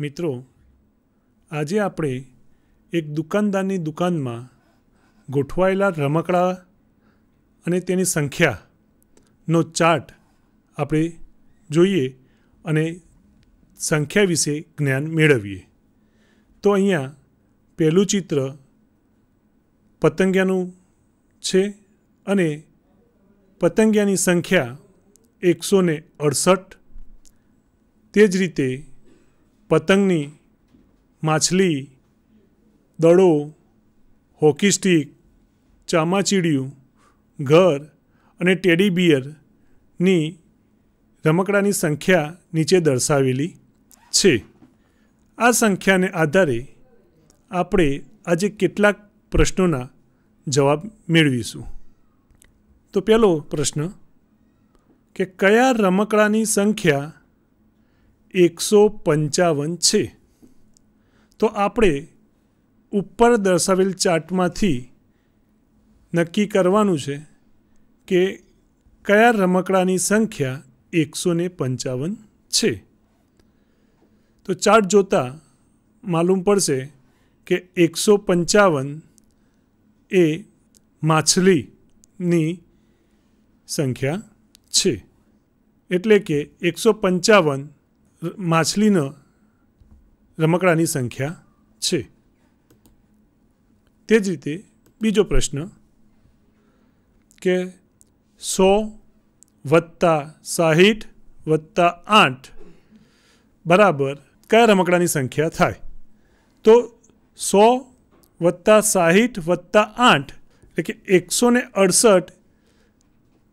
મિત્રો આજે આપણે એક દુકાનદારની દુકાનમાં ગોઠવાયેલા રમકડા અને તેની સંખ્યાનો ચાર્ટ આપણે જોઈએ અને સંખ્યા વિશે જ્ઞાન મેળવીએ તો અહીંયા પહેલું ચિત્ર પતંગિયાનું છે અને પતંગિયાની સંખ્યા એકસો અડસઠ તે જ રીતે પતંગની માછલી દડો હોકી સ્ટીક ચામાચીડિયું ઘર અને ટેડી બિયરની રમકડાની સંખ્યા નીચે દર્શાવેલી છે આ સંખ્યાને આધારે આપણે આજે કેટલાક પ્રશ્નોના જવાબ મેળવીશું તો પહેલો પ્રશ્ન કે કયા રમકડાની સંખ્યા એકસો પંચાવન છે તો આપણે ઉપર દર્શાવેલ ચાર્ટમાંથી નક્કી કરવાનું છે કે કયા રમકડાની સંખ્યા એકસો પંચાવન છે તો ચાર્ટ જોતાં માલુમ પડશે કે એકસો પંચાવન એ માછલીની સંખ્યા છે એટલે કે એકસો પંચાવન માછલીનો રમકડાની સંખ્યા છે તે જ રીતે બીજો પ્રશ્ન કે સો વત્તા સાહીઠ વત્તા આઠ બરાબર કયા રમકડાની સંખ્યા થાય તો સો વત્તા સાહીઠ વત્તા આઠ એટલે કે એકસો ને અડસઠ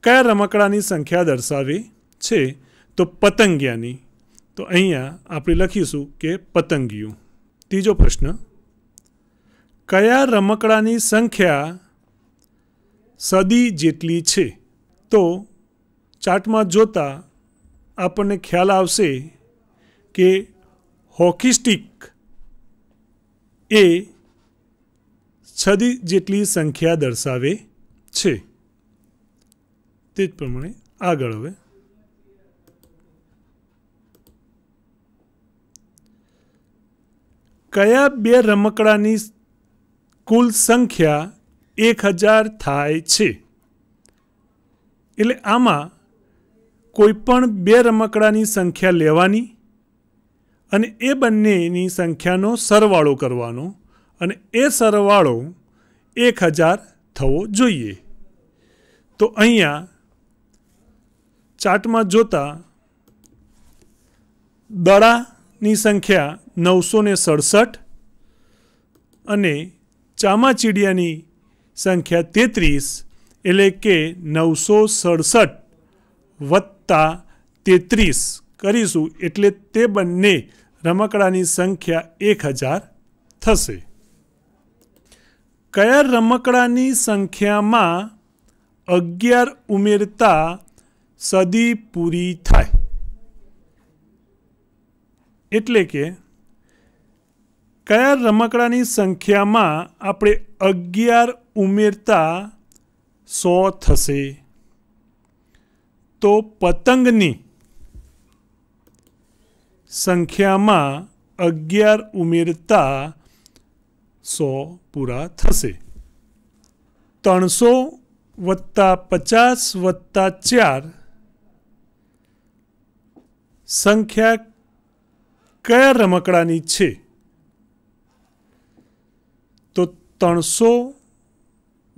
કયા રમકડાની સંખ્યા દર્શાવી છે તો પતંગિયાની તો અહીંયા આપણે લખીશું કે પતંગિયું ત્રીજો પ્રશ્ન કયા રમકડાની સંખ્યા સદી જેટલી છે તો ચાર્ટમાં જોતાં આપણને ખ્યાલ આવશે કે હોકી સ્ટિક એ સદી જેટલી સંખ્યા દર્શાવે છે તે જ પ્રમાણે આગળ હવે કયા બે રમકડાની કુલ સંખ્યા એક હજાર થાય છે એટલે આમાં કોઈ પણ બે રમકડાની સંખ્યા લેવાની અને એ બંનેની સંખ્યાનો સરવાળો કરવાનો અને એ સરવાળો એક હજાર થવો જોઈએ તો અહીંયા ચાર્ટમાં જોતા દડા ની સંખ્યા નવસો ને સડસઠ અને ચામાચીડિયાની સંખ્યા તેત્રીસ એટલે કે નવસો સડસઠ વત્તા તેત્રીસ કરીશું એટલે તે બંને રમકડાની સંખ્યા એક હજાર થશે કયા રમકડાની સંખ્યામાં અગિયાર ઉમેરતા સદી પૂરી થાય એટલે કે કેર રમકડાની સંખ્યામાં આપણે 11 ઉમેરતા 100 થશે તો પતંગની સંખ્યામાં 11 ઉમેરતા 100 પૂરા થશે 300 + 50 + 4 સંખ્યા કયા રમકડાની છે તો ત્રણસો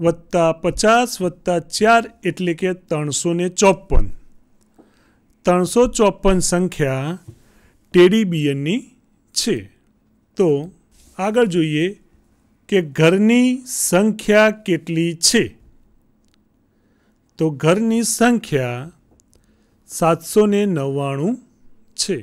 વત્તા પચાસ વત્તા ચાર એટલે કે ત્રણસો ને ચોપન ત્રણસો ચોપન સંખ્યા ટેડીબિયનની છે તો આગળ જોઈએ કે ઘરની સંખ્યા કેટલી છે તો ઘરની સંખ્યા સાતસો ને નવ્વાણું છે